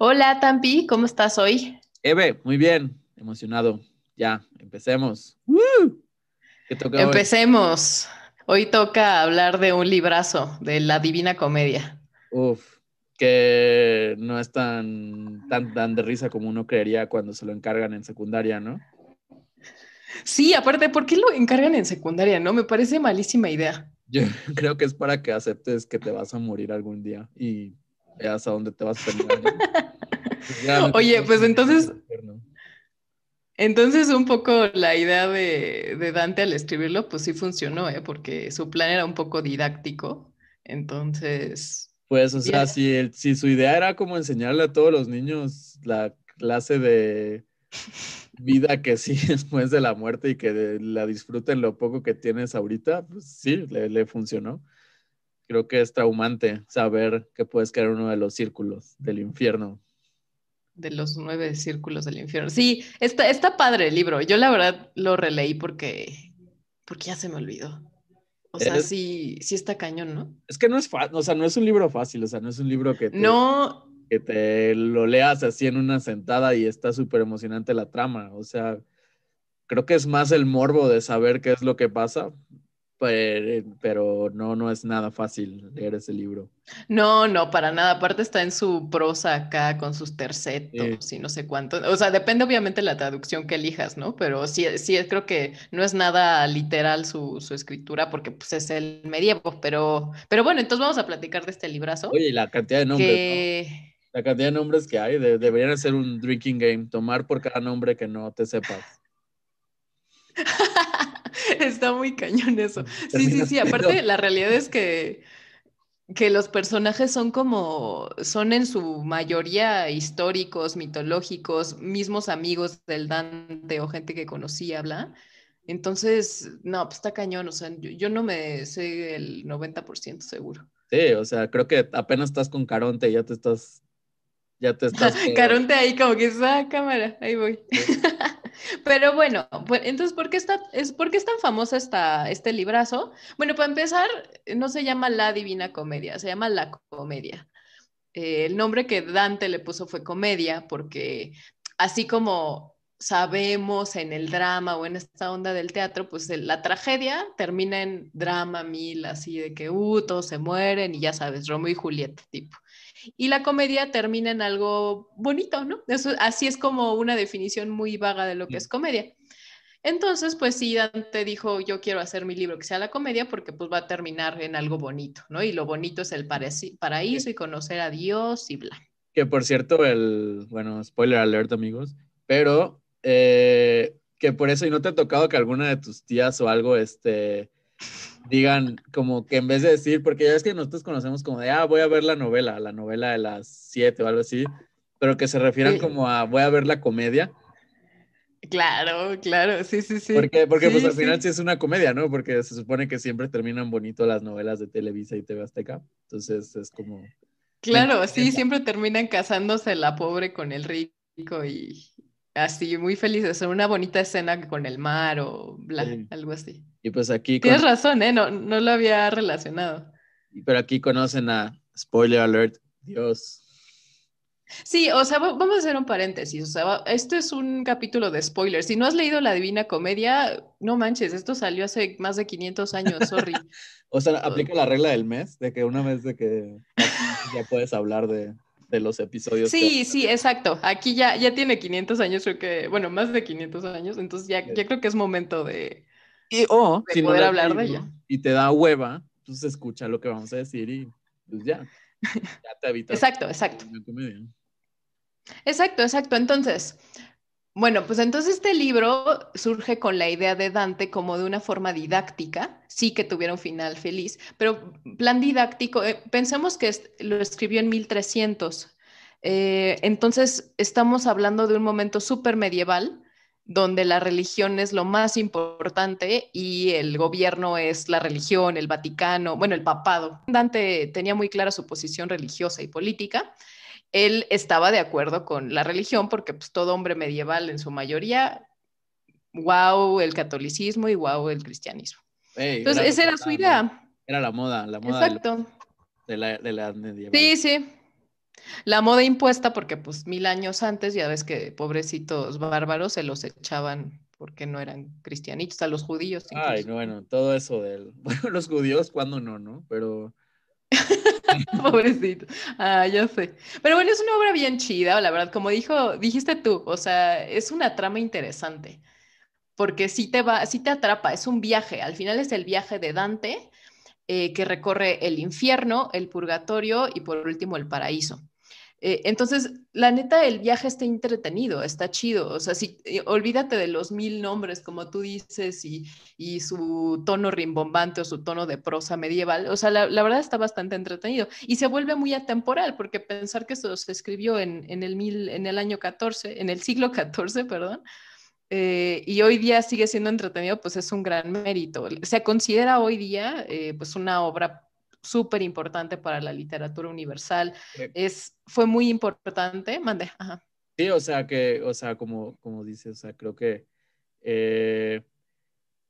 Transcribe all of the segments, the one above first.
Hola, Tampi, ¿cómo estás hoy? Eve, muy bien, emocionado. Ya, empecemos. ¿Qué toca empecemos. Hoy? toca hablar de un librazo, de La Divina Comedia. Uf, que no es tan, tan, tan de risa como uno creería cuando se lo encargan en secundaria, ¿no? Sí, aparte, ¿por qué lo encargan en secundaria? No, me parece malísima idea. Yo creo que es para que aceptes que te vas a morir algún día y ya a dónde te vas a pues Oye, pues entonces... Entonces, un poco la idea de, Dante al escribirlo, pues sí funcionó, ¿eh? porque su plan era un poco didáctico. Entonces. Pues, o sea, si, si su idea era como enseñarle a todos los niños la clase de vida que sí después de la muerte y que la disfruten lo poco que tienes ahorita, pues sí, le funcionó creo que es traumante saber que puedes crear uno de los círculos del infierno. De los nueve círculos del infierno. Sí, está, está padre el libro. Yo la verdad lo releí porque, porque ya se me olvidó. O sea, sí, sí está cañón, ¿no? Es que no es o sea, no es un libro fácil, o sea, no es un libro que que te lo leas así en una sentada y está súper emocionante la trama. O sea, creo que es más el morbo de saber qué es lo que pasa pero no, no es nada fácil leer ese libro. No, no, para nada. Aparte está en su prosa acá con sus tercetos y no sé cuánto. O sea, depende obviamente de la traducción que elijas, ¿no? Pero sí, sí creo que no es nada literal su, escritura porque pues, es el medievo. Pero, pero bueno, entonces vamos a platicar de este librazo. Oye, y la cantidad de nombres. La cantidad de nombres que hay. deberían ser un drinking game, tomar por cada nombre que no te sepas. Está muy cañón eso. Sí, sí, sí. Aparte, la realidad es que, que los personajes son como, son en su mayoría históricos, mitológicos, mismos amigos del Dante o gente que conocía, bla. Entonces, no, pues está cañón. O sea, yo, yo no me sé el 90% seguro. Sí, o sea, creo que apenas estás con Caronte y ya te estás ya te estás. Caronte ahí como que ah, cámara, ahí voy. Pero bueno, pues, entonces, ¿por qué, está, es, ¿por es tan famosa esta, este librazo? Bueno, para empezar, no se llama La Divina Comedia, se llama La Comedia. Eh, el nombre que Dante le puso fue Comedia, porque así como sabemos en el drama o en esta onda del teatro, pues la tragedia termina en drama mil, así de que, uh, todos se mueren y ya sabes, Romeo y Julieta, tipo y la comedia termina en algo bonito, ¿no? Eso, así es como una definición muy vaga de lo que mm. es comedia. Entonces, pues sí, Dante dijo, yo quiero hacer mi libro que sea la comedia porque pues va a terminar en algo bonito, ¿no? Y lo bonito es el paraíso y conocer a Dios y bla. Que por cierto, el, bueno, spoiler alert amigos, pero eh, que por eso y no te ha tocado que alguna de tus tías o algo, este, digan como que en vez de decir, porque ya es que nosotros conocemos como de, ah, voy a ver la novela, la novela de las siete o algo así, pero que se refieran como a, voy a ver la comedia. Claro, claro, sí, sí, sí. Porque, porque pues al final sí. es una comedia, ¿no? Porque se supone que siempre terminan bonito las novelas de Televisa y TV Azteca, entonces es como... Claro, sí, siempre terminan casándose la pobre con el rico y, así muy felices, en una bonita escena con el mar o bla, algo así. Y pues aquí... Tienes razón, ¿eh? No, no lo había relacionado. Pero aquí conocen a, spoiler alert, Dios. Sí, o sea, vamos a hacer un paréntesis. O sea, esto es un capítulo de spoilers. Si no has leído La Divina Comedia, no manches, esto salió hace más de 500 años, sorry. o sea, aplica la regla del mes, de que una vez de que ya puedes hablar de, de los episodios. Sí, sí, exacto. Aquí ya, ya tiene 500 años, creo que, bueno, más de 500 años, entonces ya, creo que es momento de, y, poder hablar de ella. Y te da hueva, pues escucha lo que vamos a decir y pues ya. Ya te exacto, exacto. Exacto, exacto. Entonces, bueno, pues entonces este libro surge con la idea de Dante como de una forma didáctica, sí que tuviera un final feliz, pero plan didáctico, eh, pensemos que lo escribió en 1300, eh, entonces estamos hablando de un momento súper medieval, donde la religión es lo más importante y el gobierno es la religión, el Vaticano, bueno, el papado. Dante tenía muy clara su posición religiosa y política él estaba de acuerdo con la religión porque pues todo hombre medieval en su mayoría, wow, el catolicismo y wow, el cristianismo. Entonces, esa era su idea. Era la moda, la moda. Exacto. De la, de Sí, sí. La moda impuesta porque pues mil años antes ya ves que pobrecitos bárbaros se los echaban porque no eran cristianitos, a los judíos. Ay, bueno, todo eso de los judíos, ¿cuándo no, ¿no? Pero Pobrecito. Ah, ya sé. Pero bueno, es una obra bien chida, la verdad, como dijo, dijiste tú, o sea, es una trama interesante. Porque sí te va, sí te atrapa, es un viaje. Al final es el viaje de Dante eh, que recorre el infierno, el purgatorio y por último el paraíso. Eh, entonces, la neta, el viaje está entretenido, está chido. O sea, si, eh, olvídate de los mil nombres, como tú dices, y, su tono rimbombante o su tono de prosa medieval. O sea, la, verdad está bastante entretenido. Y se vuelve muy atemporal, porque pensar que eso se escribió en, el, mil, en el año 14, en el siglo 14, perdón, eh, y hoy día sigue siendo entretenido, pues es un gran mérito. Se considera hoy día pues una obra súper importante para la literatura universal. Eh. es, fue muy importante. Mande. Sí, o sea, que, o sea, como, como dices, o sea, creo que eh,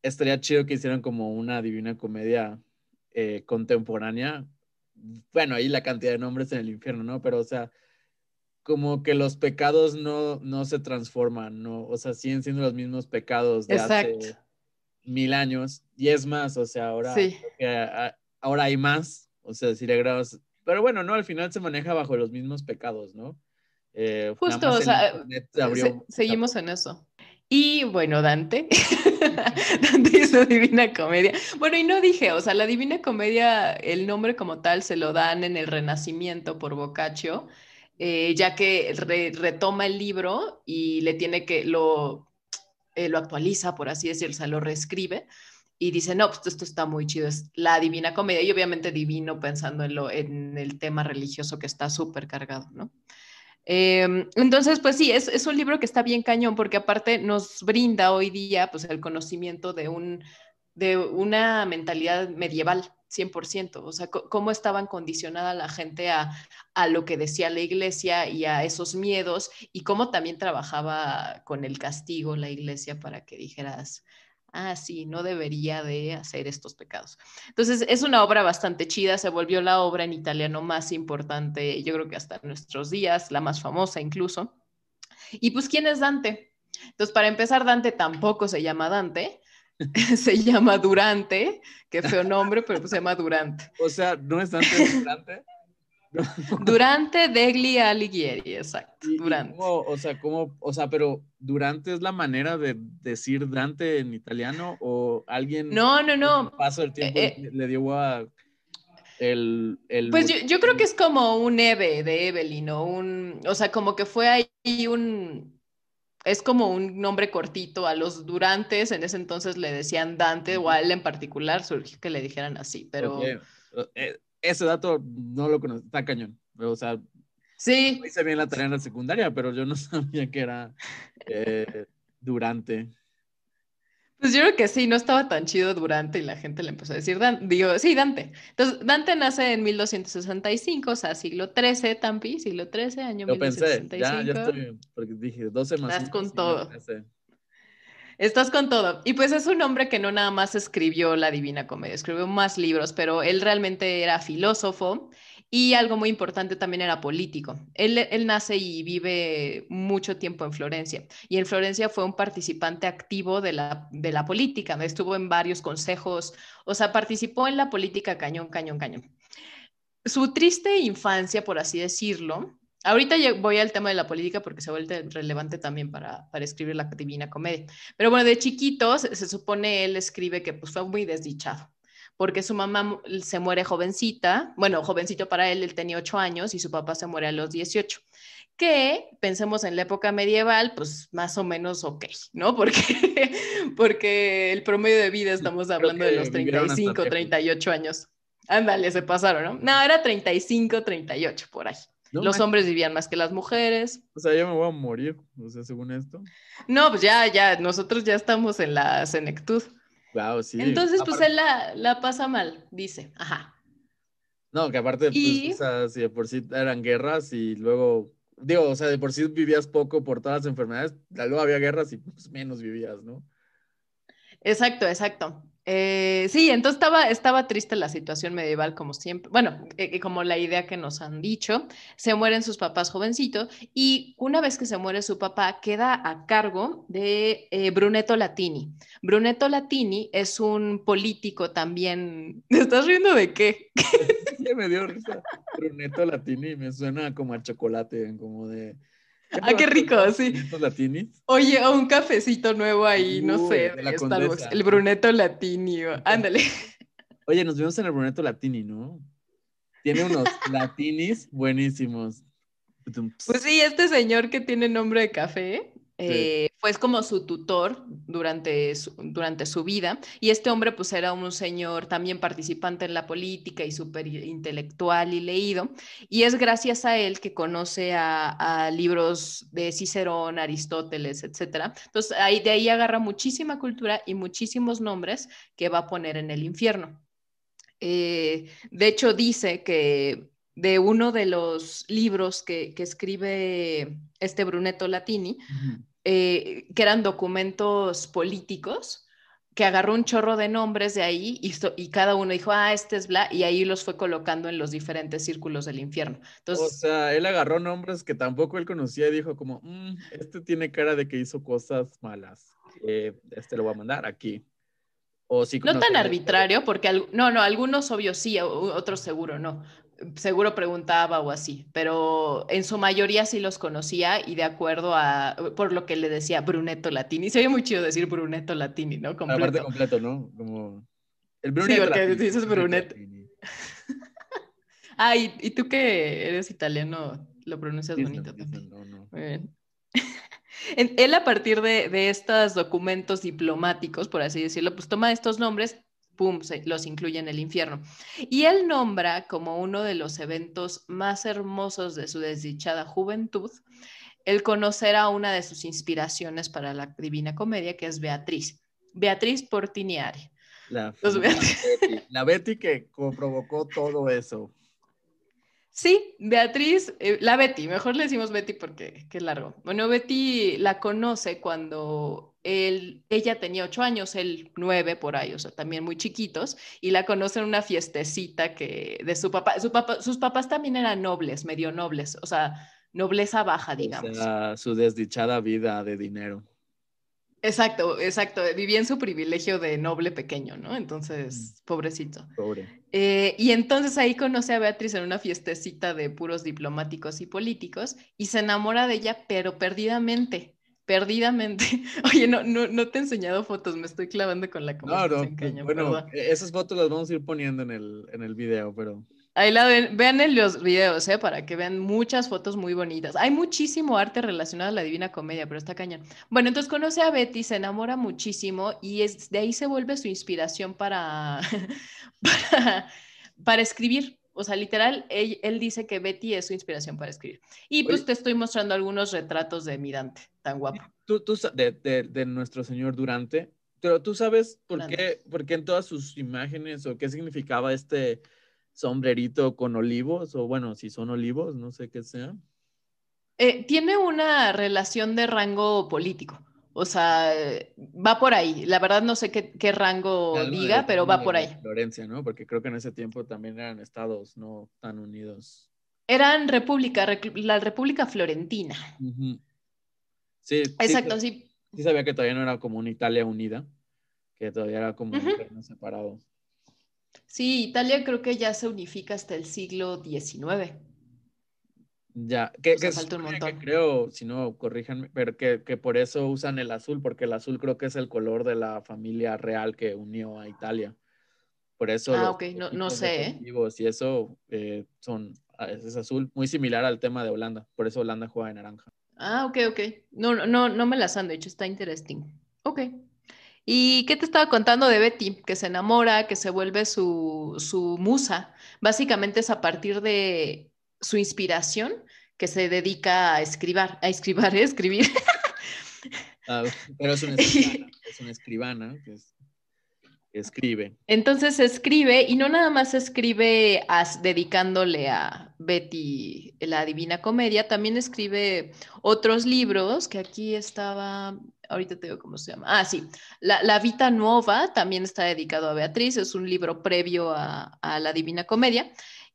estaría chido que hicieran como una divina comedia eh, contemporánea. Bueno, ahí la cantidad de nombres en el infierno, ¿no? Pero, o sea, como que los pecados no, no se transforman, ¿no? O sea, siguen siendo los mismos pecados de hace mil años. Y es más, o sea, ahora sí ahora hay más, o sea, si le grabas, pero bueno, no, al final se maneja bajo los mismos pecados, ¿no? Eh, Justo, o sea, seguimos en eso. Y bueno, Dante, Dante hizo Divina Comedia. Bueno, y no dije, o sea, la Divina Comedia, el nombre como tal se lo dan en el Renacimiento por Boccaccio, eh, ya que retoma el libro y le tiene que, lo, eh, lo actualiza, por así decirlo, o sea, lo reescribe y dice, no, pues esto está muy chido, es la divina comedia, y obviamente divino pensando en, lo, en el tema religioso que está súper cargado, ¿no? Em, entonces, pues sí, es, un libro que está bien cañón porque aparte nos brinda hoy día pues el conocimiento de, un, de una mentalidad medieval, 100%, o sea, cómo estaban condicionada la gente a, a, lo que decía la iglesia y a esos miedos y cómo también trabajaba con el castigo la iglesia para que dijeras, ah, sí, no debería de hacer estos pecados. Entonces, es una obra bastante chida, se volvió la obra en italiano más importante, yo creo que hasta nuestros días, la más famosa incluso. Y pues, ¿quién es Dante? Entonces, para empezar, Dante tampoco se llama Dante, se llama Durante, qué feo nombre, pero pues, se llama Durante. O sea, ¿no es Dante Durante? Durante Degli Alighieri, exacto. durante. o sea, como, o sea, pero durante es la manera de decir Dante en italiano o alguien. No, no, no. pasó el eh, tiempo eh. le dio a el, el... Pues yo, creo que es como un Eve de Evelyn o un, o sea, como que fue ahí un, es como un nombre cortito a los Durantes, en ese entonces le decían Dante o a él en particular, surgió que le dijeran así, pero... Eh, ese dato no lo conozco, está cañón. O sea, sí. hice bien la tarea en la secundaria, pero yo no sabía que era eh, durante. Pues yo creo que sí, no estaba tan chido Durante y la gente le empezó a decir, digo, sí, Dante. Entonces, Dante nace en 1265, o sea, siglo XIII, Tampi, siglo XIII, año Yo Lo pensé, ya, ya estoy, porque dije, 12 más. Estás con todo. Estás con todo. Y pues es un hombre que no nada más escribió la Divina Comedia, escribió más libros, pero él realmente era filósofo y algo muy importante también era político. Él, nace y vive mucho tiempo en Florencia y en Florencia fue un participante activo de la, de la política, estuvo en varios consejos, o sea, participó en la política cañón, cañón, cañón. Su triste infancia, por así decirlo, Ahorita voy al tema de la política porque se vuelve relevante también para, escribir la Divina Comedia. Pero bueno, de chiquitos se supone él escribe que pues, fue muy desdichado porque su mamá se muere jovencita, bueno, jovencito para él, él tenía ocho años y su papá se muere a los 18 que pensemos en la época medieval, pues más o menos ok, ¿no? Porque, porque el promedio de vida estamos hablando de los 35, 38 años. Ándale, se pasaron, ¿no? No, era 35, 38 por ahí los hombres vivían más que las mujeres. O sea, yo me voy a morir, o sea, según esto. No, pues ya, ya, nosotros ya estamos en la senectud. Wow, sí. Entonces, pues él la, pasa mal, dice, ajá. No, que aparte, pues, o sea, si de por sí eran guerras y luego, digo, o sea, de por sí vivías poco por todas las enfermedades, luego había guerras y pues menos vivías, ¿no? Exacto, exacto. Eh, sí, entonces estaba, triste la situación medieval como siempre, bueno, eh, eh, como la idea que nos han dicho, se mueren sus papás jovencitos y una vez que se muere su papá queda a cargo de Brunetto Latini. Brunetto Latini es un político también, estás riendo de qué? Sí, me dio risa. Brunetto Latini me suena como al chocolate, como de... Ah, qué rico, sí. latinis? Oye, un cafecito nuevo ahí, no uh, sé, Starbucks. El bruneto latini, ándale. Oye, nos vemos en el bruneto latini, ¿no? Tiene unos latinis buenísimos. Pues sí, este señor que tiene nombre de café, eh, fue como su tutor durante su, durante su vida y este hombre pues era un señor también participante en la política y súper intelectual y leído y es gracias a él que conoce a, libros de Cicerón, Aristóteles, etcétera Entonces ahí, de ahí agarra muchísima cultura y muchísimos nombres que va a poner en el infierno. Eh, de hecho dice que de uno de los libros que, escribe este Brunetto Latini, eh, que eran documentos políticos, que agarró un chorro de nombres de ahí y, cada uno dijo, ah, este es bla, y ahí los fue colocando en los diferentes círculos del infierno. Entonces, o sea, él agarró nombres que tampoco él conocía y dijo como, mm, este tiene cara de que hizo cosas malas, eh, este lo voy a mandar aquí. O si no tan arbitrario, porque no, no, algunos obvio sí, otros seguro no, seguro preguntaba o así, pero en su mayoría sí los conocía y de acuerdo a, por lo que le decía Brunetto Latini, se oye muy chido decir Brunetto Latini, ¿no? Ah, completo. completo, ¿no? Como... El Brunetto porque dices Brunetto. ah, ¿y, tú que eres italiano, lo pronuncias bonito también. No, no. Él a partir de, de, estos documentos diplomáticos, por así decirlo, pues toma estos nombres pum, los incluye en el infierno. Y él nombra como uno de los eventos más hermosos de su desdichada juventud el conocer a una de sus inspiraciones para la Divina Comedia, que es Beatriz, Beatriz Portiniari. La, Betty, que provocó todo eso. Sí, Beatriz, eh, la Betty, mejor le decimos Betty porque qué largo. Bueno, Betty la conoce cuando ella tenía ocho años, él nueve por ahí, o sea, también muy chiquitos, y la conocen en una fiestecita que de su papá, sus papás también eran nobles, medio nobles, o sea, nobleza baja, digamos. O su desdichada vida de dinero. Exacto, exacto. Vivía en su privilegio de noble pequeño, ¿no? Entonces, mm. pobrecito. Pobre. Eh, y entonces ahí conoce a Beatriz en una fiestecita de puros diplomáticos y políticos y se enamora de ella, pero perdidamente perdidamente. Oye, no, no, no te he enseñado fotos, me estoy clavando con la comedia, bueno, e-, esas fotos las vamos a ir poniendo en el, en el video, pero... Ahí la ven, vean en los videos, ¿eh? Para que vean muchas fotos muy bonitas. Hay muchísimo arte relacionado a la Divina Comedia, pero está cañón. Bueno, entonces conoce a Betty, se enamora muchísimo y es, de ahí se vuelve su inspiración para, para, escribir. O sea, literal, él, dice que Betty es su inspiración para escribir. Y pues te estoy mostrando algunos retratos de Mirante. Tú, tú de, nuestro señor Durante, pero tú sabes por qué, por qué en todas sus imágenes o qué significaba este sombrerito con olivos, o bueno, si son olivos, no sé qué sea. Eh, tiene una relación de rango político. O sea, va por ahí. La verdad no sé qué, rango diga, pero va por ahí. Florencia, ¿no? Porque creo que en ese tiempo también eran estados no tan unidos. Eran república, la República Florentina. Sí. Exacto, sí. Sí, sabía que todavía no era como una Italia unida, que todavía era como un separado. Sí, Italia creo que ya se unifica hasta el siglo XIX. Ya, que, falta un montón. creo, si no, corríjanme, pero que, por eso usan el azul, porque el azul creo que es el color de la familia real que unió a Italia. Por eso. Ah, no, no sé. ¿eh? Y eso eh, son, ah, es azul, muy similar al tema de Holanda, por eso Holanda juega de naranja. Ah, ok, ok. No, no, no me las han dicho, está interesting. Ok. ¿Y qué te estaba contando de Betty? Que se enamora, que se vuelve su, su musa. Básicamente es a partir de su inspiración que se dedica a escribir, a escribir, a ah, escribir. pero es una escribana, es una escribana que, escribe. Entonces escribe y no nada más escribe dedicándole a, Betty, la Divina Comedia, también escribe otros libros que aquí estaba, ahorita te digo cómo se llama. Ah, sí, La, la Vita Nueva también está dedicado a Beatriz, es un libro previo a, la Divina Comedia.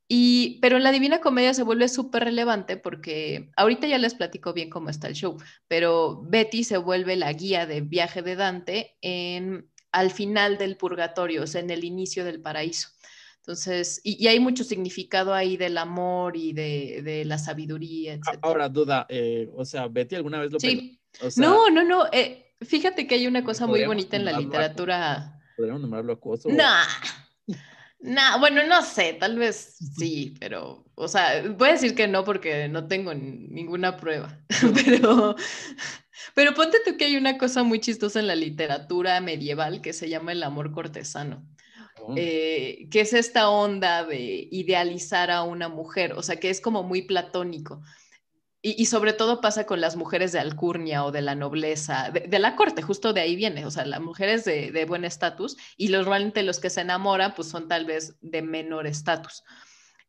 Y, pero en la Divina Comedia se vuelve súper relevante porque ahorita ya les platico bien cómo está el show, pero Betty se vuelve la guía de viaje de Dante en, al final del purgatorio, o sea, en el inicio del paraíso. Entonces, y, hay mucho significado ahí del amor y de, la sabiduría, etc. Ahora, duda, eh, o sea, Betty alguna vez lo Sí. no, no, no. Eh, fíjate que hay una cosa muy bonita en la literatura. ¿Podríamos nombrarlo acoso? No. no. bueno, no sé, tal vez sí, pero, o sea, voy a decir que no porque no tengo ninguna prueba, pero, pero ponte tú que hay una cosa muy chistosa en la literatura medieval que se llama el amor cortesano eh, que es esta onda de idealizar a una mujer, o sea, que es como muy platónico. Y, sobre todo pasa con las mujeres de alcurnia o de la nobleza, de, la corte, justo de ahí viene, o sea, las mujeres de, buen estatus y los, normalmente los que se enamoran pues son tal vez de menor estatus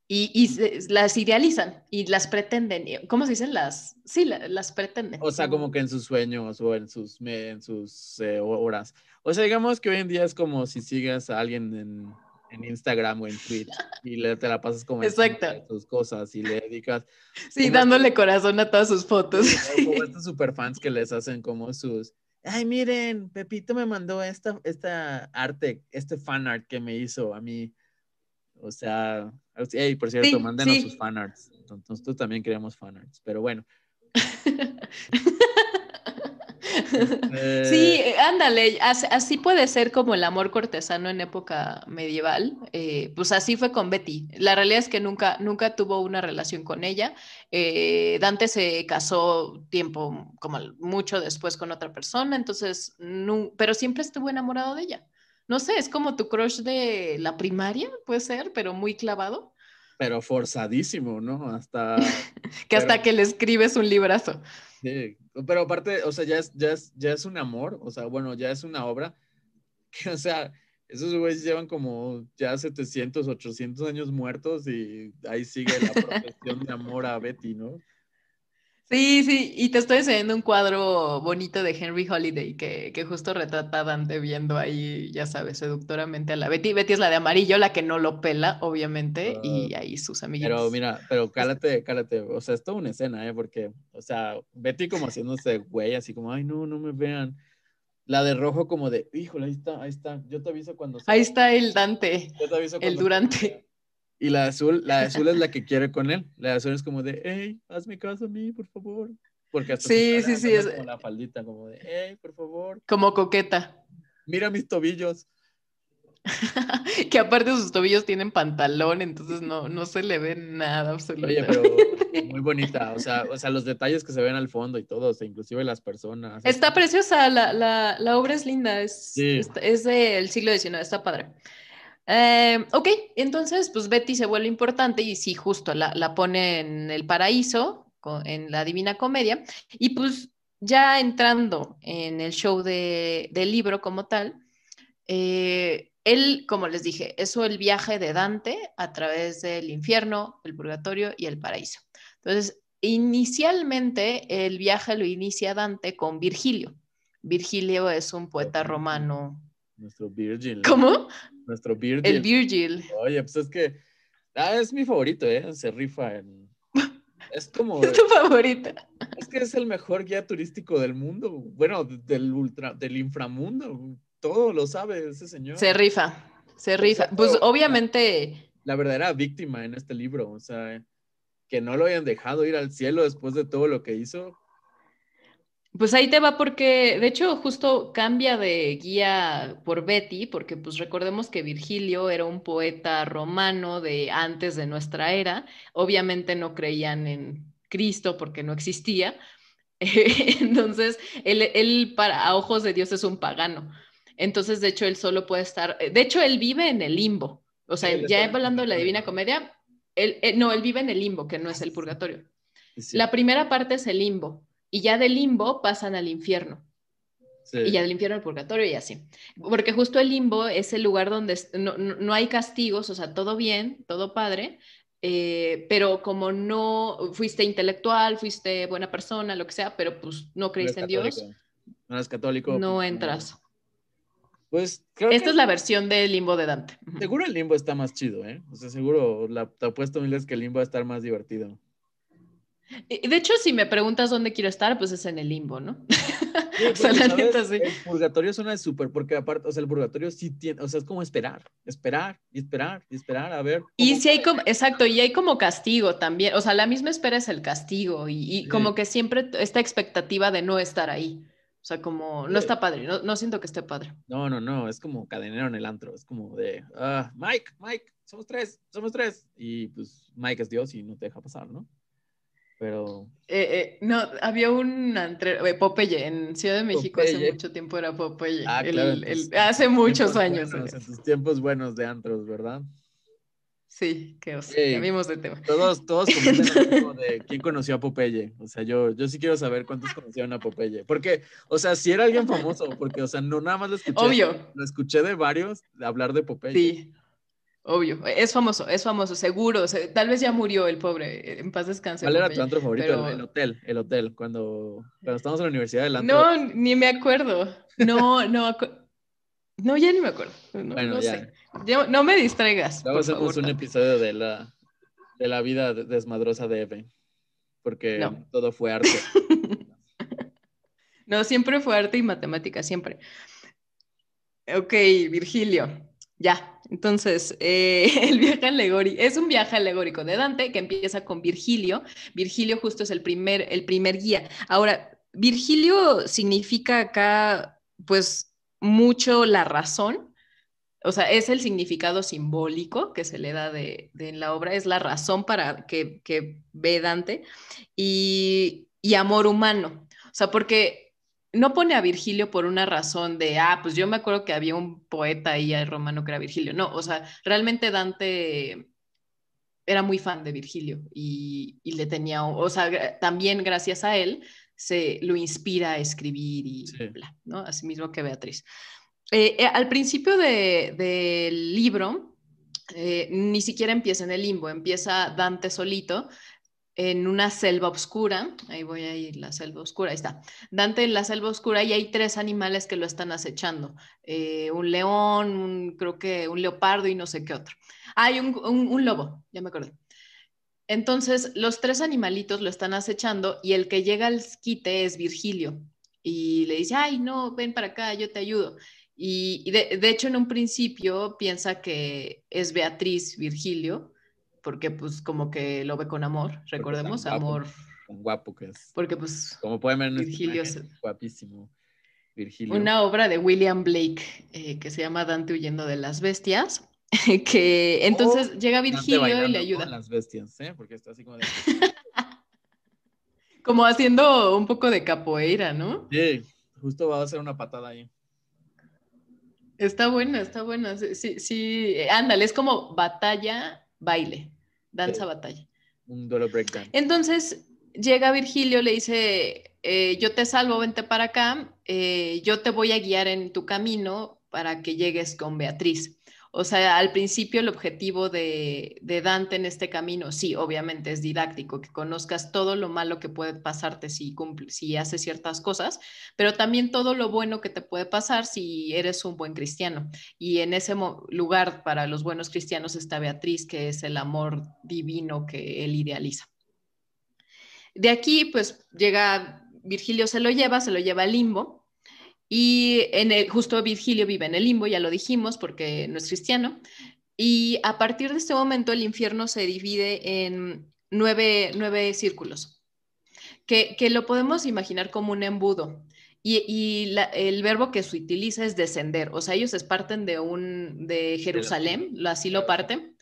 y, las idealizan y las pretenden. ¿Cómo se dicen las? Sí, las pretenden. O sea, como que en sus sueños o en sus, en sus eh, horas. O sea, digamos que hoy en día es como si sigas a alguien en, en Instagram o en Twitter y le, te la pasas como Exacto. sus cosas y le dedicas. Sí, dándole corazón a todas sus fotos. Como estos superfans que les hacen como sus. Ay, miren, Pepito me mandó esta, esta arte, este fan art que me hizo a mí o sea, por cierto, mándanos sus fanarts. Tú también queremos fanarts, pero bueno. sí, este, ándale, así puede ser como el amor cortesano en época medieval. Eh, pues así fue con Betty. La realidad es que nunca, nunca tuvo una relación con ella. Eh, Dante se casó tiempo, como mucho después con otra persona, entonces, pero siempre estuvo enamorado de ella no sé, es como tu crush de la primaria, puede ser, pero muy clavado. Pero forzadísimo, ¿no? Hasta... que hasta que le escribes un librazo. Sí, pero aparte, o sea, ya es, ya, es, un amor, o sea, bueno, ya es una obra que, o sea, esos güeyes llevan como ya 700, 800 años muertos y ahí sigue la profesión de amor a Betty, ¿no? Sí, sí, y te estoy enseñando un cuadro bonito de Henry Holiday que, justo retrata a Dante viendo ahí, ya sabes, seductoramente a la Betty. Betty es la de amarillo, la que no lo pela, obviamente, y ahí sus amiguitos. Pero mira, pero cálate, cálate, o sea, es toda una escena, ¿eh? Porque, o sea, Betty como haciéndose güey, así como, ay, no, no me vean. La de rojo como de, híjole, ahí está, ahí está, yo te aviso cuando... Ahí está el Dante, te el Durante. Y la azul, la azul es la que quiere con él. La azul es como de, hey, hazme caso a mí, por favor. Porque hasta sí, sí, sí, es... la faldita, como de, hey, por favor. Como coqueta. Mira mis tobillos. que aparte sus tobillos tienen pantalón, entonces no, no se le ve nada absolutamente. Oye, pero muy bonita, o sea, los detalles que se ven al fondo y todo, o inclusive las personas. Está preciosa, la, la, la obra es linda, es, es, es del siglo XIX, está padre. Em, ok, entonces pues Betty se vuelve importante y sí, justo la, pone en el paraíso, en la Divina Comedia, y pues ya entrando en el show del libro como tal, eh, él, como les dije, eso el viaje de Dante a través del infierno, el purgatorio y el paraíso. Entonces, inicialmente el viaje lo inicia Dante con Virgilio. Virgilio es un poeta romano. Nuestro Virgil. ¿Cómo? Nuestro Virgil. El Virgil. Oye, pues es que ah, es mi favorito, ¿eh? Se rifa en... Es como... es tu favorita. Es que es el mejor guía turístico del mundo. Bueno, del ultra, del inframundo. Todo lo sabe ese señor. Se rifa, se rifa. pues obviamente... La verdadera víctima en este libro, o sea, que no lo hayan dejado ir al cielo después de todo lo que hizo, pues ahí te va porque, de hecho, justo cambia de guía por Betty, porque pues recordemos que Virgilio era un poeta romano de antes de nuestra era. Obviamente no creían en Cristo porque no existía. Entonces, él, para, a ojos de Dios es un pagano. Entonces, de hecho, él solo puede estar, de hecho, él vive en el limbo. O sea, ya hablando de la Divina Comedia, él, eh, no, él vive en el limbo, que no es el purgatorio. La primera parte es el limbo, y ya del limbo pasan al infierno. Y ya del infierno al purgatorio y así. Porque justo el limbo es el lugar donde no, hay castigos, o sea, todo bien, todo padre, eh, pero como no fuiste intelectual, fuiste buena persona, lo que sea, pero pues no creíste en Dios. No eres católico. No pues, entras. Pues Esta es la versión del limbo de Dante. Seguro el limbo está más chido, ¿eh? O sea, seguro la, te apuesto mil que el limbo va a estar más divertido. De hecho, si me preguntas dónde quiero estar, pues es en el limbo, ¿no? o sea, la neta, sí. El purgatorio suena súper, porque aparte, o sea, el purgatorio sí tiene, o sea, es como esperar, esperar, y esperar, y esperar, a ver. Y si hay como, exacto, y hay como castigo también, o sea, la misma espera es el castigo, y, como que siempre esta expectativa de no estar ahí. O sea, como, no está padre, no, no siento que esté padre. No, no, no, es como cadenero en el antro, es como de, ah, Mike, Mike, somos tres, somos tres. Y pues Mike es Dios y no te deja pasar, ¿no? pero... Eh, eh, no, había un eh, Popeye en Ciudad de México hace mucho tiempo era Popeye. Ah, hace muchos años. en sus tiempos buenos de antros, ¿verdad? Sí, que os de tema. Todos, todos de quién conoció a Popeye. O sea, yo, yo sí quiero saber cuántos conocieron a Popeye. Porque, o sea, si era alguien famoso, porque, o sea, no nada más lo escuché. Obvio. Lo escuché de varios hablar de Popeye. Sí. Obvio, es famoso, es famoso, seguro. tal vez ya murió el pobre, eh, en paz descanse. ¿Cuál era tu antro favorito? El, hotel, el hotel, cuando, cuando estábamos en la universidad del antro. No, ni me acuerdo. No, no, no, ya ni me acuerdo. No, bueno, no me distraigas. Vamos a hacer un episodio de la, vida desmadrosa de Eve, porque todo fue arte. no, siempre fue arte y matemática, siempre. Ok, Virgilio. Ya, entonces, eh, el viaje alegórico es un viaje alegórico de Dante que empieza con Virgilio. Virgilio justo es el primer, el primer guía. Ahora, Virgilio significa acá, pues, mucho la razón, o sea, es el significado simbólico que se le da de, la obra, es la razón para que, ve Dante y, y, amor humano. O sea, porque no pone a Virgilio por una razón de, ah, pues yo me acuerdo que había un poeta ahí el romano que era Virgilio. No, o sea, realmente Dante era muy fan de Virgilio y, le tenía, o sea, también gracias a él se lo inspira a escribir y bla, ¿no? Así mismo que Beatriz. Eh, eh, al principio del libro, eh, ni siquiera empieza en el limbo, empieza Dante solito en una selva oscura, ahí voy a ir, la selva oscura, ahí está, Dante en la selva oscura y hay tres animales que lo están acechando, eh, un león, creo que un leopardo y no sé qué otro. Hay ah, un, un, lobo, ya me acordé. Entonces, los tres animalitos lo están acechando y el que llega al quite es Virgilio y le dice, ay, no, ven para acá, yo te ayudo. Y, de hecho, en un principio piensa que es Beatriz Virgilio, porque pues como que lo ve con amor, recordemos, amor. Con guapo que es. Porque pues... Como pueden ver, Virgilio es guapísimo. Virgilio. Una obra de William Blake eh, que se llama Dante huyendo de las bestias, que entonces oh, llega Virgilio y le ayuda. Con las bestias, ¿eh? Porque está así como... De... como haciendo un poco de capoeira, ¿no? Sí, justo va a hacer una patada ahí. Está bueno, está bueno. Sí, sí, ándale, es como batalla, baile danza batalla. Un duelo Entonces llega Virgilio, le dice, eh, yo te salvo, vente para acá, eh, yo te voy a guiar en tu camino para que llegues con Beatriz. O sea, al principio el objetivo de, Dante en este camino, sí, obviamente es didáctico, que conozcas todo lo malo que puede pasarte si, cumple, si haces ciertas cosas, pero también todo lo bueno que te puede pasar si eres un buen cristiano. Y en ese lugar para los buenos cristianos está Beatriz, que es el amor divino que él idealiza. De aquí, pues llega Virgilio, se lo lleva, se lo lleva al limbo y en el, justo Virgilio vive en el limbo, ya lo dijimos, porque no es cristiano. Y a partir de este momento el infierno se divide en nueve, círculos, que, lo podemos imaginar como un embudo. Y, el verbo que se utiliza es descender, o sea, ellos se parten de, un, de Jerusalén, así lo parten.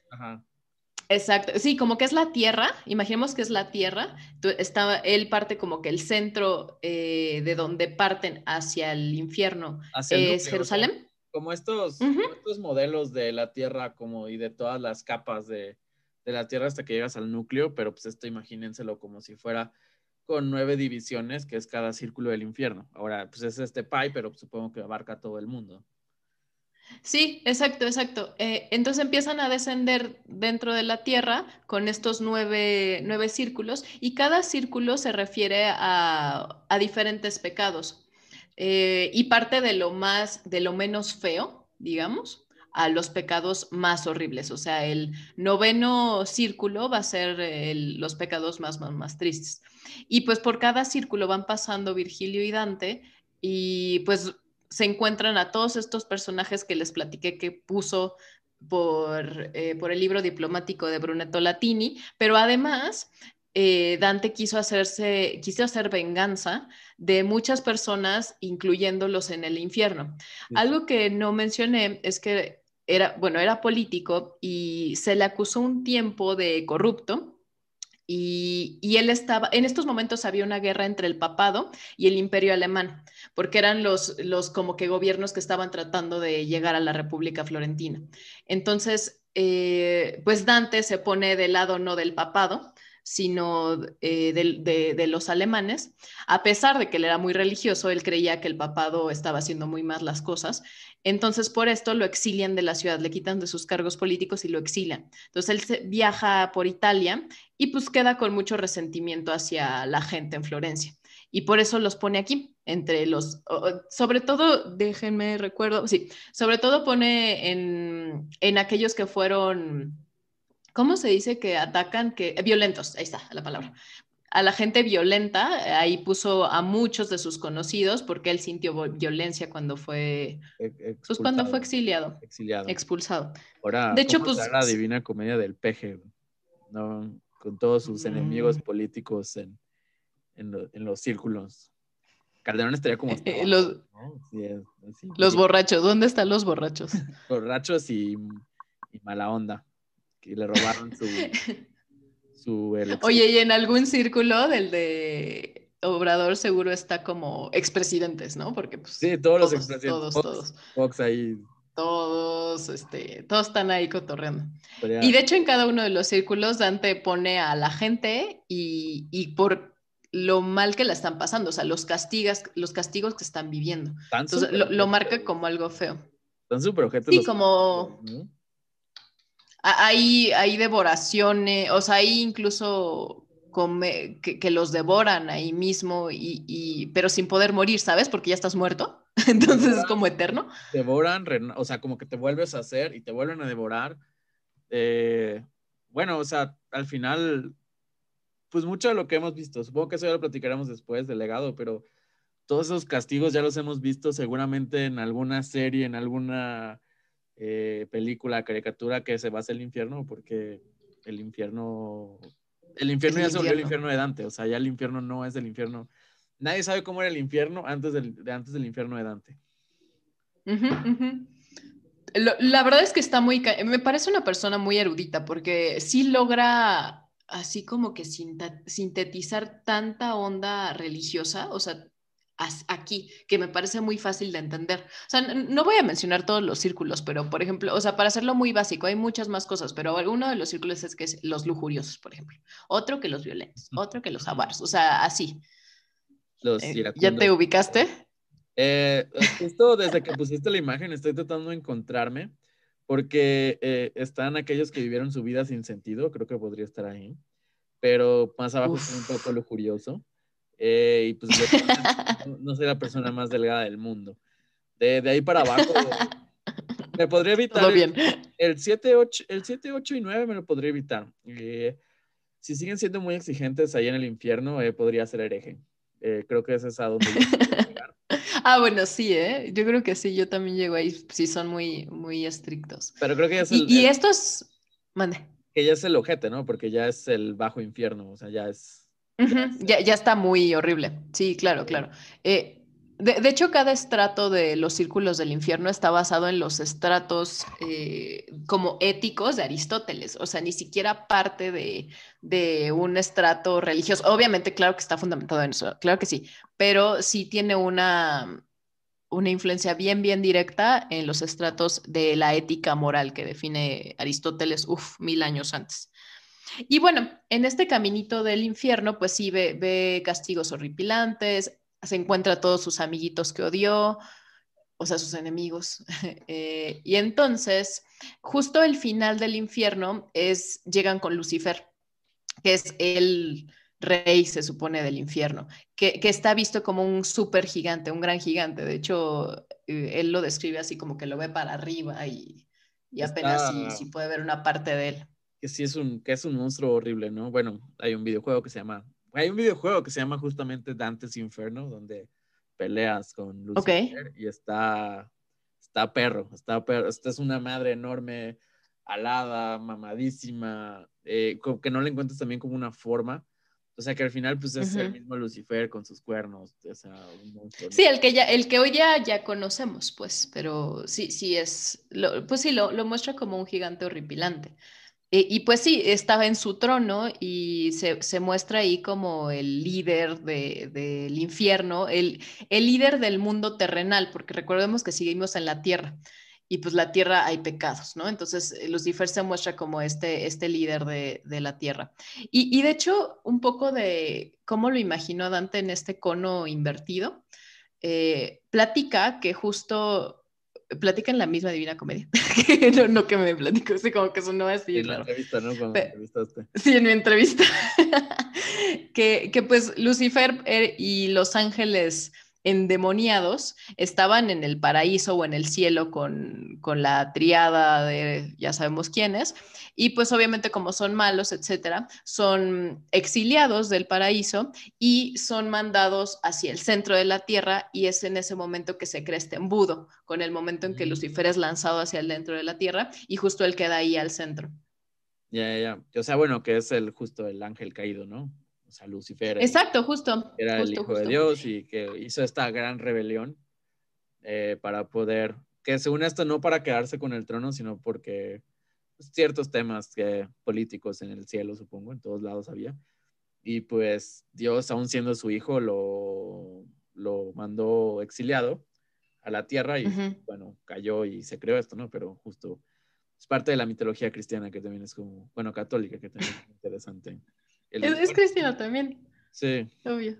Exacto, sí, como que es la Tierra, imaginemos que es la Tierra, Estaba él parte como que el centro eh, de donde parten hacia el infierno es Jerusalén. como, estos, estos modelos de la Tierra como y de todas las capas de, la Tierra hasta que llegas al núcleo, pero pues esto imagínenselo como si fuera con nueve divisiones, que es cada círculo del infierno. Ahora, pues es este pie, pero pues, supongo que abarca todo el mundo. Sí, exacto, exacto. Eh, entonces empiezan a descender dentro de la Tierra con estos nueve, círculos y cada círculo se refiere a, a diferentes pecados eh, y parte de lo más, de lo menos feo, digamos, a los pecados más horribles. O sea, el noveno círculo va a ser los pecados más, más, más tristes. Y pues por cada círculo van pasando Virgilio y Dante y pues se encuentran a todos estos personajes que les platiqué que puso por, eh, por el libro diplomático de Brunetto Latini, pero además eh, Dante quiso hacerse, quiso hacer venganza de muchas personas, incluyéndolos en el infierno. Algo que no mencioné es que era, bueno, era político y se le acusó un tiempo de corrupto y, él estaba, en estos momentos había una guerra entre el papado y el imperio alemán, porque eran los, los como que gobiernos que estaban tratando de llegar a la República Florentina. Entonces, eh, pues Dante se pone del lado no del papado, sino eh, de, los alemanes. A pesar de que él era muy religioso, él creía que el papado estaba haciendo muy mal las cosas. Entonces, por esto lo exilian de la ciudad, le quitan de sus cargos políticos y lo exilian. Entonces, él viaja por Italia y pues queda con mucho resentimiento hacia la gente en Florencia. Y por eso los pone aquí, entre los, sobre todo, déjenme recuerdo, sí, sobre todo pone en, en aquellos que fueron ¿cómo se dice que atacan? Que, eh, violentos, ahí está la palabra. A la gente violenta, eh, ahí puso a muchos de sus conocidos porque él sintió violencia cuando fue, e-, pues, cuando fue exiliado. Exiliado. Expulsado. Ahora, de hecho, pues... La divina comedia del peje, ¿no? Con todos sus enemigos mm. políticos en, los círculos. Calderón estaría como... los, borrachos, ¿dónde están los borrachos? borrachos y mala onda y le robaron su, su Oye, y en algún círculo del de Obrador seguro está como expresidentes, ¿no? Porque pues, sí, todos, los expresidentes, todos, todos, Fox ahí, todos, este, todos están ahí cotorreando. Y de hecho en cada uno de los círculos Dante pone a la gente y, por lo mal que la están pasando, o sea, los castigas, los castigos que están viviendo. lo, marca como algo feo. Son súper objetos. Sí, como hay, hay devoraciones, o sea, hay incluso come, que, los devoran ahí mismo, y, pero sin poder morir, ¿sabes? Porque ya estás muerto, entonces es como eterno. Devoran, o sea, como que te vuelves a hacer y te vuelven a devorar. Eh, bueno, o sea, al final, pues mucho de lo que hemos visto, supongo que eso ya lo platicaremos después del legado, pero todos esos castigos ya los hemos visto seguramente en alguna serie, en alguna eh, película, caricatura que se basa en el infierno, porque el infierno, el infierno ya se volvió el infierno de Dante, o sea, ya el infierno no es el infierno. Nadie sabe cómo era el infierno antes del, antes del infierno de Dante. la verdad es que está muy, me parece una persona muy erudita, porque sí logra así como que sintetizar tanta onda religiosa, o sea, aquí, que me parece muy fácil de entender. O sea, no voy a mencionar todos los círculos, pero por ejemplo, o sea, para hacerlo muy básico, hay muchas más cosas, pero uno de los círculos es que es los lujuriosos, por ejemplo, otro que los violentos, otro que los avaros, o sea, así. Los eh, ¿Ya te ubicaste? Eh, eh, justo desde que pusiste la imagen estoy tratando de encontrarme porque están aquellos que vivieron su vida sin sentido, creo que podría estar ahí, pero más abajo es un poco lujurioso. Eh, y pues no, no soy la persona más delgada del mundo. De, ahí para abajo. me podría evitar. El 7, 8, el y 9 me lo podría evitar. Eh, si siguen siendo muy exigentes ahí en el infierno, eh, podría ser hereje. creo que es a donde Ah, bueno, sí, ¿eh? Yo creo que sí, yo también llego ahí, sí son muy, muy estrictos. Pero creo que ya es Y, esto es mande. Que ya es el ojete, ¿no? Porque ya es el bajo infierno, o sea, ya es ya, está muy horrible. Sí, claro, claro. Eh, de, hecho, cada estrato de los círculos del infierno está basado en los estratos eh, como éticos de Aristóteles, o sea, ni siquiera parte de, un estrato religioso. Obviamente, claro que está fundamentado en eso, claro que sí, pero sí tiene una, una influencia bien, bien directa en los estratos de la ética moral que define Aristóteles, uff, mil años antes. Y bueno, en este caminito del infierno, pues sí, ve, castigos horripilantes, se encuentra a todos sus amiguitos que odió, o sea, sus enemigos. Eh, y entonces, justo el final del infierno es, llegan con Lucifer, que es el rey, se supone, del infierno, que, está visto como un súper gigante, un gran gigante. De hecho, eh, él lo describe así como que lo ve para arriba y, y apenas si puede ver una parte de él que sí es un, que es un monstruo horrible, ¿no? Bueno, hay un videojuego que se llama, hay un videojuego que se llama justamente Dante's Inferno, donde peleas con Lucifer y está, está perro, está perro, esta es una madre enorme, alada, mamadísima, eh, que no le encuentras también como una forma. O sea que al final pues es el mismo Lucifer con sus cuernos, o sea, un monstruo. Sí, el que ya, el que hoy ya, ya conocemos, pues, pero sí, sí es, pues sí, lo, lo muestra como un gigante horripilante. Eh, y pues sí, estaba en su trono y se, muestra ahí como el líder del infierno, el, el líder del mundo terrenal, porque recordemos que seguimos en la tierra y pues la tierra hay pecados, ¿no? Entonces eh, Lucifer se muestra como este, este líder de, la tierra. Y, de hecho, un poco de cómo lo imaginó Dante en este cono invertido, eh, platica que justo platican la misma Divina Comedia. no, no, que me platico, sí, como que sonó así. En entrevista, ¿no? Cuando Sí, en mi entrevista. que, que, pues Lucifer eh, y Los Ángeles endemoniados estaban en el paraíso o en el cielo con, la triada de ya sabemos quiénes, y pues obviamente como son malos, etcétera, son exiliados del paraíso y son mandados hacia el centro de la tierra y es en ese momento que se crece este embudo, con el momento en que mm. Lucifer es lanzado hacia el dentro de la tierra y justo él queda ahí al centro. Ya, ya, ya, O sea, bueno, que es el justo el ángel caído, ¿no? o sea, Lucifer. Exacto, justo. Era el hijo de Dios y que hizo esta gran rebelión eh, para poder, que según esto no para quedarse con el trono, sino porque ciertos temas que, políticos en el cielo, supongo, en todos lados había. Y pues Dios, aún siendo su hijo, lo, lo mandó exiliado a la tierra y bueno, cayó y se creó esto, ¿no? Pero justo es parte de la mitología cristiana que también es como, bueno, católica, que también es interesante. Es, Cristina también. Sí. Obvio.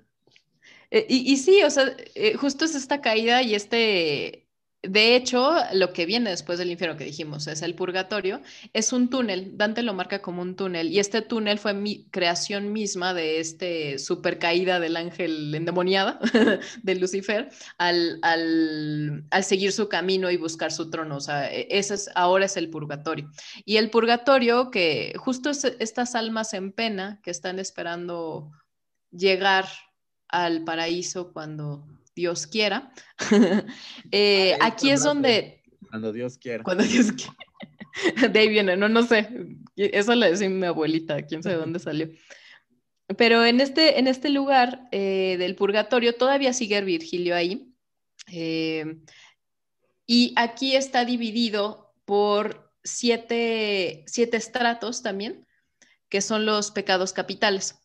Eh, y, y, sí, o sea, eh, justo es esta caída y este de hecho, lo que viene después del infierno que dijimos es el purgatorio, es un túnel, Dante lo marca como un túnel y este túnel fue mi creación misma de este supercaída del ángel endemoniada de Lucifer al, al, al, seguir su camino y buscar su trono, o sea, e, ese es, ahora es el purgatorio. Y el purgatorio que justo estas almas en pena que están esperando llegar al paraíso cuando Dios quiera. Ah, eh, aquí es donde... Cuando Dios quiera. Cuando Dios quiera. De ahí viene, no, no sé. Eso le decía mi abuelita, quién sabe dónde salió. Pero en este, en este lugar eh, del purgatorio todavía sigue Virgilio ahí. Eh, y aquí está dividido por siete, siete estratos también, que son los pecados capitales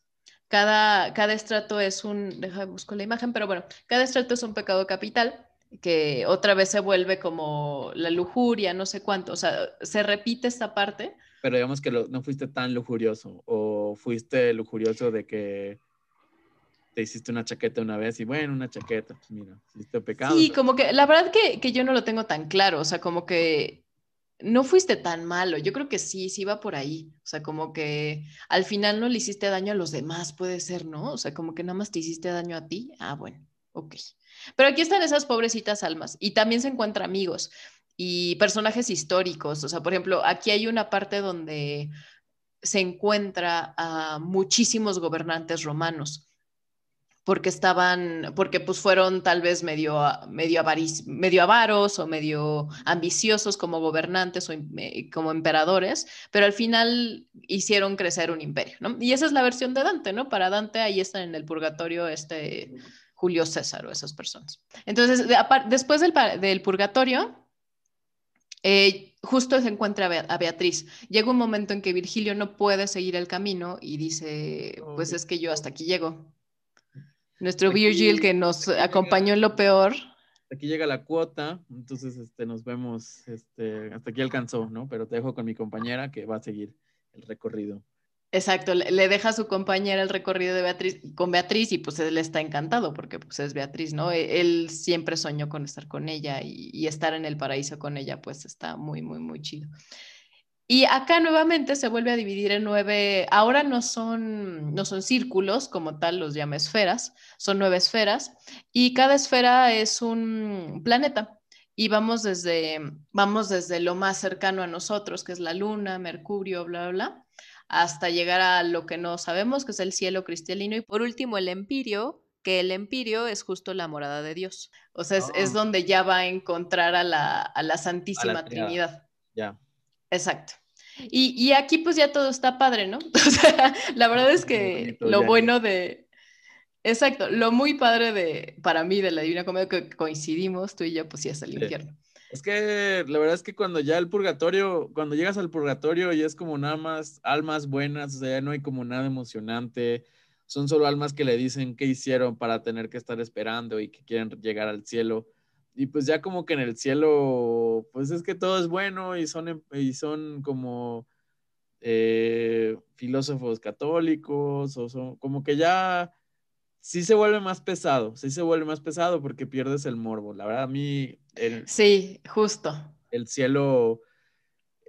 cada, cada estrato es un, deja busco la imagen, pero bueno, cada estrato es un pecado capital que otra vez se vuelve como la lujuria, no sé cuánto, o sea, se repite esta parte. Pero digamos que no fuiste tan lujurioso o fuiste lujurioso de que te hiciste una chaqueta una vez y bueno, una chaqueta, pues mira, hiciste pecado. Sí, como que la verdad que, que yo no lo tengo tan claro, o sea, como que no fuiste tan malo, yo creo que sí, sí iba por ahí, o sea, como que al final no le hiciste daño a los demás, puede ser, ¿no? O sea, como que nada más te hiciste daño a ti, ah, bueno, ok. Pero aquí están esas pobrecitas almas y también se encuentran amigos y personajes históricos, o sea, por ejemplo, aquí hay una parte donde se encuentra a muchísimos gobernantes romanos porque estaban, porque pues fueron tal vez medio, ah, medio, medio avaros o medio ambiciosos como gobernantes o eh, como emperadores, pero al final hicieron crecer un imperio, Y esa es la versión de Dante, ¿no? Para Dante ahí están en el purgatorio este Julio César o esas personas. Entonces, después del, purgatorio, eh, justo se encuentra a Beatriz. Llega un momento en que Virgilio no puede seguir el camino y dice, pues es que yo hasta aquí llego nuestro Virgil que nos acompañó en lo peor. Aquí llega la cuota, entonces este, nos vemos, este, hasta aquí alcanzó, ¿no? Pero te dejo con mi compañera que va a seguir el recorrido. Exacto, le deja a su compañera el recorrido de Beatriz con Beatriz y pues él está encantado porque pues es Beatriz, ¿no? E, él siempre soñó con estar con ella y, y estar en el paraíso con ella, pues está muy, muy, muy chido. Y acá nuevamente se vuelve a dividir en nueve, ahora no son, no son círculos como tal, los llama esferas, son nueve esferas y cada esfera es un planeta y vamos desde, vamos desde lo más cercano a nosotros, que es la luna, Mercurio, bla, bla, hasta llegar a lo que no sabemos, que es el cielo cristalino y por último el empirio, que el empirio es justo la morada de Dios. O sea, es, ah. donde ya va a encontrar a la, Santísima Trinidad. Ya. Exacto. Y, aquí pues ya todo está padre, ¿no? O sea, la verdad es que lo bueno de... Exacto, lo muy padre de, para mí de la Divina Comedia que coincidimos, tú y yo pues ya es el infierno. Es que la verdad es que cuando ya el purgatorio, cuando llegas al purgatorio ya es como nada más almas buenas, o sea, ya no hay como nada emocionante, son solo almas que le dicen qué hicieron para tener que estar esperando y que quieren llegar al cielo y pues ya como que en el cielo, pues es que todo es bueno y son, em, y son como eh, filósofos católicos o son como que ya sí se vuelve más pesado, sí se vuelve más pesado porque pierdes el morbo. La verdad a mí... sí, justo. El cielo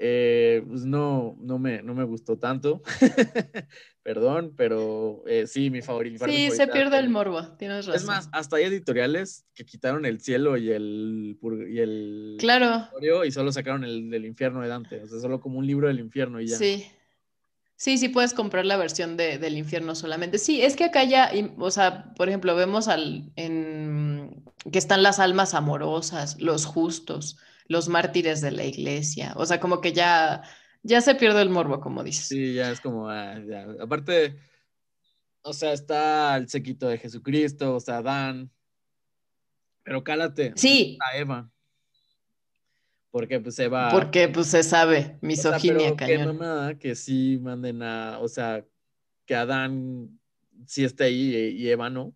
eh, pues no, no me, no me gustó tanto. Perdón, pero eh, sí, mi favorito. Sí, se pierde el morbo, tienes razón. Es más, hasta hay editoriales que quitaron el cielo y el. Y el claro. Y solo sacaron el del infierno de Dante. O sea, solo como un libro del infierno y ya. Sí. Sí, puedes comprar la versión de, del infierno solamente. Sí, es que acá ya, o sea, por ejemplo, vemos al, en, que están las almas amorosas, los justos, los mártires de la iglesia. O sea, como que ya, ya se pierde el morbo, como dices. Sí, ya es como, ah, aparte, o sea, está el sequito de Jesucristo, o sea, Adán. Pero cálate. Sí. A Eva. Porque pues va. Porque pues se sabe, misoginia, o sea, Qué que sí manden a, o sea, que Adán sí esté ahí eh, y Eva no.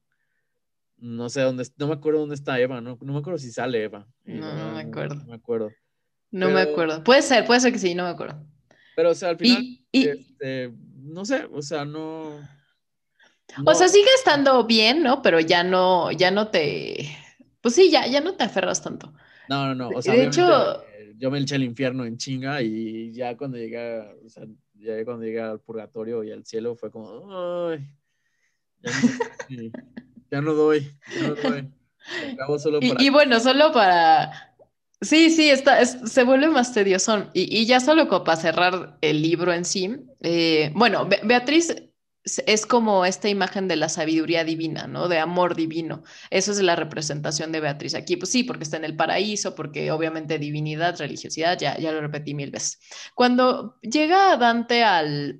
No sé dónde, no me acuerdo dónde está Eva, no, no me acuerdo si sale Eva. No, me acuerdo. No me acuerdo. Puede ser, puede ser que sí, no me acuerdo. Pero, o sea, al final, este, no sé, o sea, no, O sea, sigue estando bien, ¿no? Pero ya no, ya no te. Pues sí, ya, ya no te aferras tanto. No, no, no. O sea, de hecho. Eh, yo me eché al infierno en chinga y ya cuando llegué, o sea, ya cuando llega al purgatorio y al cielo fue como. Ay, ya no doy, ya no doy. solo para... y, bueno, solo para... Sí, sí, está, se vuelve más tedioso. Y, y, ya solo para cerrar el libro en sí. Eh, bueno, Beatriz es como esta imagen de la sabiduría divina, ¿no? De amor divino. Esa es la representación de Beatriz aquí. Pues sí, porque está en el paraíso, porque obviamente divinidad, religiosidad, ya, ya lo repetí mil veces. Cuando llega Dante al,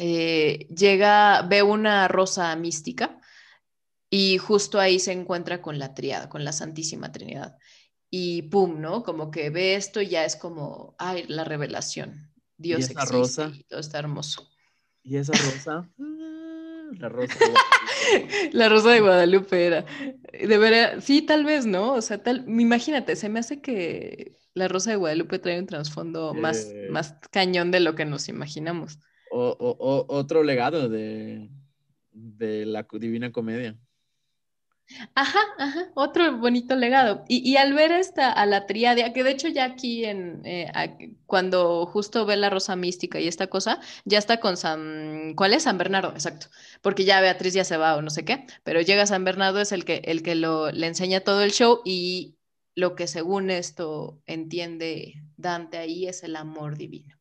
eh, llega, ve una rosa mística y justo ahí se encuentra con la triada, con la Santísima Trinidad. Y pum, ¿no? Como que ve esto y ya es como, ay, la revelación. Dios existe rosa? Y todo está hermoso. ¿Y esa rosa? Ah, la rosa. De la rosa de Guadalupe era. De veras, sí, tal vez, ¿no? O sea, imagínate, se me hace que la rosa de Guadalupe trae un trasfondo más, eh. más cañón de lo que nos imaginamos o, otro legado de, la Divina Comedia. Ajá, ajá, otro bonito legado. Y, al ver esta, a la triadia, que de hecho ya aquí en, eh, cuando justo ve la rosa mística y esta cosa, ya está con San, ¿cuál es? San Bernardo, exacto, porque ya Beatriz ya se va o no sé qué, pero llega San Bernardo, es el que, el que le enseña todo el show y lo que según esto entiende Dante ahí es el amor divino.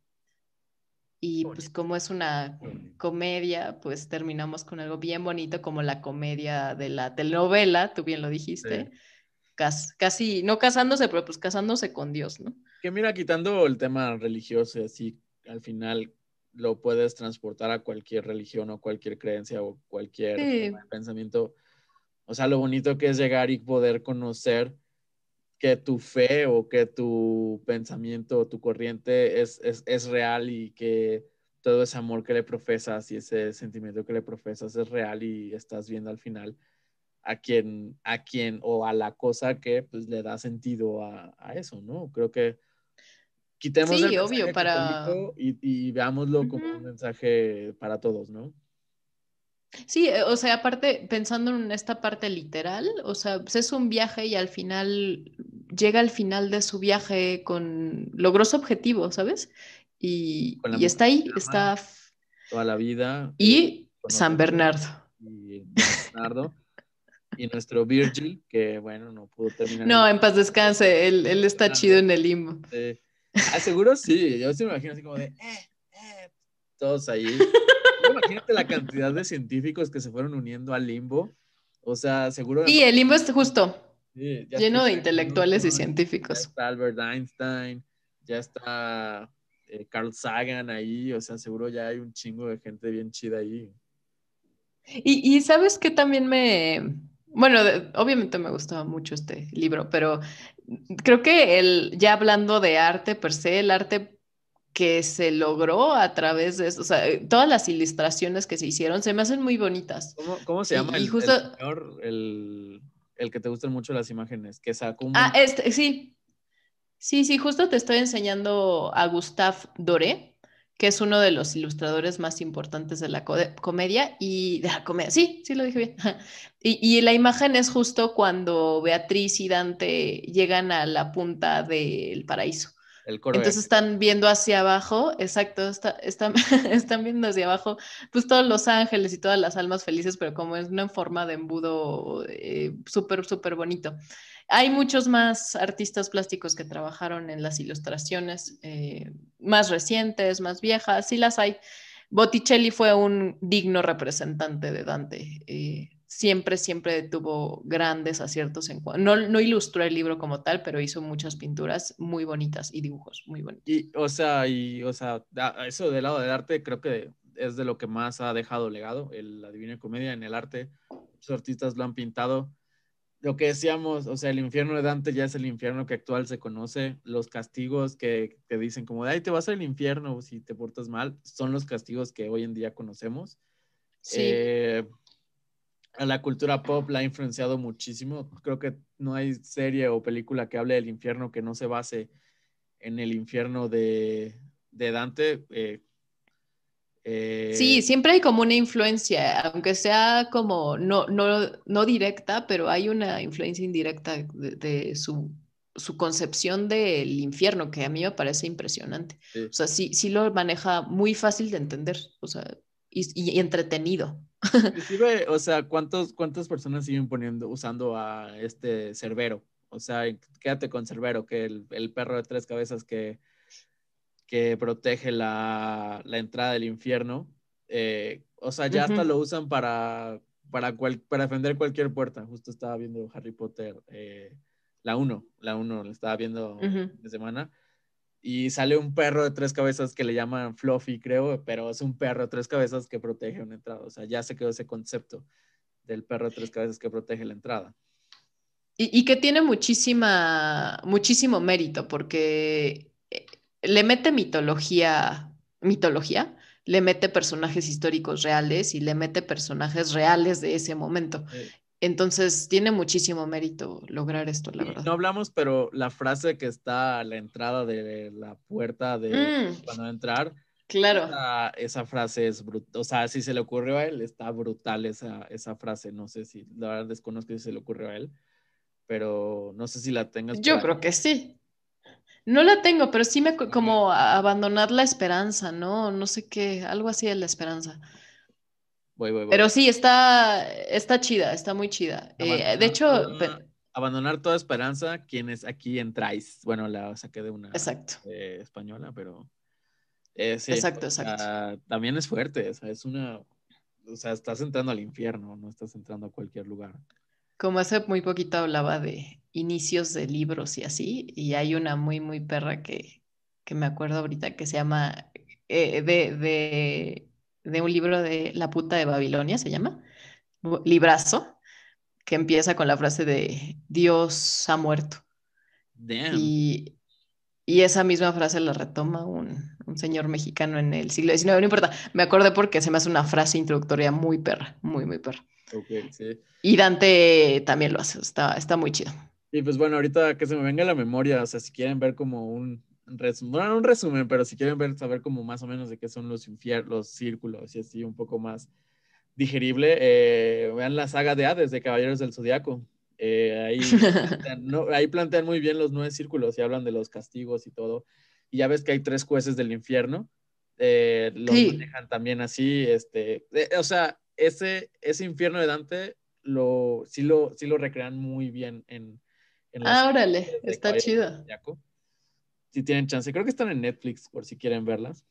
Y pues como es una comedia, pues terminamos con algo bien bonito como la comedia de la telenovela, tú bien lo dijiste. Casi, no casándose, pero pues casándose con Dios, ¿no? Que mira, quitando el tema religioso, así al final lo puedes transportar a cualquier religión o cualquier creencia o cualquier pensamiento. O sea, lo bonito que es llegar y poder conocer que tu fe o que tu pensamiento o tu corriente es, es, real y que todo ese amor que le profesas y ese sentimiento que le profesas es real y estás viendo al final a quien, a quien o a la cosa que pues le da sentido a, eso, ¿no? Creo que quitemos el obvio, para... y, veámoslo como un mensaje para todos, ¿no? Sí, eh, o sea, aparte, pensando en esta parte literal, o sea, pues, es un viaje y al final llega al final de su viaje con logros objetivos, objetivo, ¿sabes? Y, está ahí, está toda la vida eh, y San Bernardo. Y nuestro Virgil, que bueno, no pudo terminar. No, en paz descanse, él, está chido en el limbo. ¿Aseguro? Ah, seguro sí, yo sí me imagino así como de, eh, todos ahí. imagínate la cantidad de científicos que se fueron uniendo al limbo. O sea, seguro. Y el limbo es justo. lleno de intelectuales y científicos. Ya está Albert Einstein, ya está eh, Carl Sagan ahí. O sea, seguro ya hay un chingo de gente bien chida ahí. Y, sabes que también me. Bueno, obviamente me gustaba mucho este libro, pero creo que el, ya hablando de arte per se, el arte que se logró a través de eso. O sea, eh, todas las ilustraciones que se hicieron se me hacen muy bonitas. ¿Cómo, se llama? el, el, que te gustan mucho las imágenes, que es un... Ah, este, sí. Sí, sí, justo te estoy enseñando a Gustave Doré, que es uno de los ilustradores más importantes de la comedia y de la comedia. Sí, sí lo dije bien. y la imagen es justo cuando Beatriz y Dante llegan a la punta del paraíso. Entonces este. están viendo hacia abajo, exacto, están viendo hacia abajo, pues todos los ángeles y todas las almas felices, pero como es una forma de embudo eh, súper, súper bonito. Hay muchos más artistas plásticos que trabajaron en las ilustraciones eh, más recientes, más viejas, sí las hay. Botticelli fue un digno representante de Dante. Eh, siempre, siempre tuvo grandes aciertos en no, no ilustró el libro como tal, pero hizo muchas pinturas muy bonitas y dibujos muy bonitos. Y, o sea, y, o sea, eso del lado del arte creo que es de lo que más ha dejado legado, el, la Divina Comedia en el arte. Los artistas lo han pintado. Lo que decíamos, o sea, el infierno de Dante ya es el infierno que actual se conoce. Los castigos que te dicen como, de, ay, te vas al infierno si te portas mal, son los castigos que hoy en día conocemos. Sí. Eh, a la cultura pop la ha influenciado muchísimo. Creo que no hay serie o película que hable del infierno que no se base en el infierno de, Dante. Eh, eh, sí, siempre hay como una influencia, aunque sea como no, no, directa, pero hay una influencia indirecta de, su, concepción del infierno, que a mí me parece impresionante. O sea, sí, lo maneja muy fácil de entender, o sea, y entretenido. Inclusive, o sea, ¿cuántas personas siguen poniendo, usando a este Cerbero? O sea, quédate con Cerbero, que el, el perro de tres cabezas que, que protege la, entrada del infierno. Eh, o sea, ya hasta lo usan para, para, defender cualquier puerta. Justo estaba viendo Harry Potter, eh, la 1, la 1, la estaba viendo de semana y sale un perro de tres cabezas que le llaman Fluffy, creo, pero es un perro de tres cabezas que protege una entrada. O sea, ya se quedó ese concepto del perro de tres cabezas que protege la entrada. Y, que tiene muchísima, muchísimo mérito, porque eh, le mete mitología, mitología, le mete personajes históricos reales y le mete personajes reales de ese momento. Entonces, tiene muchísimo mérito lograr esto, la verdad. No hablamos, pero la frase que está a la entrada de la puerta de mm. cuando entrar. Claro. Esa, frase es brutal. O sea, si se le ocurrió a él, está brutal esa, esa frase. No sé si, la verdad, desconozco si se le ocurrió a él, pero no sé si la tengas. Yo creo que sí. No la tengo, pero sí me como abandonar la esperanza, ¿no? No sé qué, algo así de la esperanza. Pero sí, está, está chida, está muy chida. Eh, de ah, hecho... Abandonar, toda esperanza, quienes aquí entráis. Bueno, la saqué de una exacto. Eh, española, pero... Eh, exacto, exacto. también es fuerte, o sea, es una... O sea, estás entrando al infierno, no estás entrando a cualquier lugar. Como hace muy poquito hablaba de inicios de libros y así, y hay una muy, muy perra que, me acuerdo ahorita que se llama de de un libro de La puta de Babilonia, se llama, librazo, que empieza con la frase de Dios ha muerto. Y, esa misma frase la retoma un, un, señor mexicano en el siglo XIX, no importa, me acordé porque se me hace una frase introductoria muy perra, muy, muy perra. sí. Y Dante también lo hace, está, muy chido. Y pues bueno, ahorita que se me venga la memoria, o sea, si quieren ver como un, resumen, bueno, un resumen, pero si quieren ver, saber como más o menos de qué son los infiernos, círculos y así un poco más digerible, eh, vean la saga de Hades de Caballeros del Zodiaco. Eh, ahí, plantean, ahí plantean muy bien los nueve círculos y hablan de los castigos y todo. Y ya ves que hay tres jueces del infierno, eh, los manejan también así. Este, o sea, ese, ese infierno de Dante lo, sí, lo, sí lo recrean muy bien en, en la. Ah, está chido si tienen chance. Creo que están en Netflix por si quieren verlas.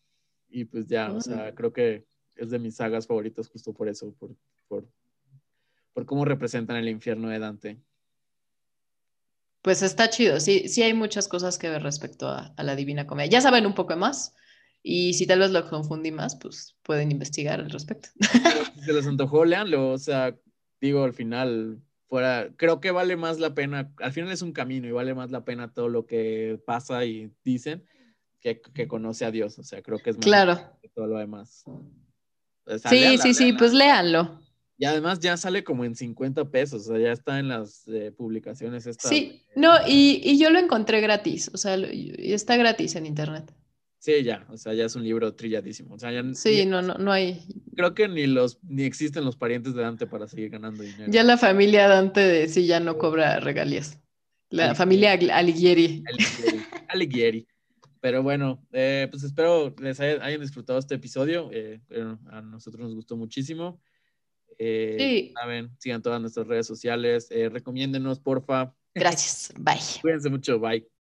Y pues ya, o sea, ah. creo que es de mis sagas favoritas justo por eso, por, por, por cómo representan el infierno de Dante. Pues está chido, sí, sí hay muchas cosas que ver respecto a, la Divina Comedia. Ya saben un poco más y si tal vez lo confundí más, pues pueden investigar al respecto. Si se les antojó, leanlo, o sea, digo, al final fuera, creo que vale más la pena, al final es un camino y vale más la pena todo lo que pasa y dicen que, conoce a Dios, o sea, creo que es más claro. que todo lo demás. Eh, sí, sí, sí, pues léanlo. Y además ya sale como en 50 pesos, o sea, ya está en las eh, publicaciones. sí, no, y, y, yo lo encontré gratis, o sea, está gratis en internet. Sí, ya, o sea, ya es un libro trilladísimo. O sí, no, no, no hay. Creo que ni los, ni existen los parientes de Dante para seguir ganando dinero. Ya la familia Dante de, sí ya no cobra regalías. La familia Alighieri. Alighieri. Pero bueno, eh, pues espero les hayan disfrutado este episodio. Eh, a nosotros nos gustó muchísimo. Eh, sí. Saben, sigan todas nuestras redes sociales. recomiéndenos, porfa. Gracias. Bye. Cuídense mucho. Bye.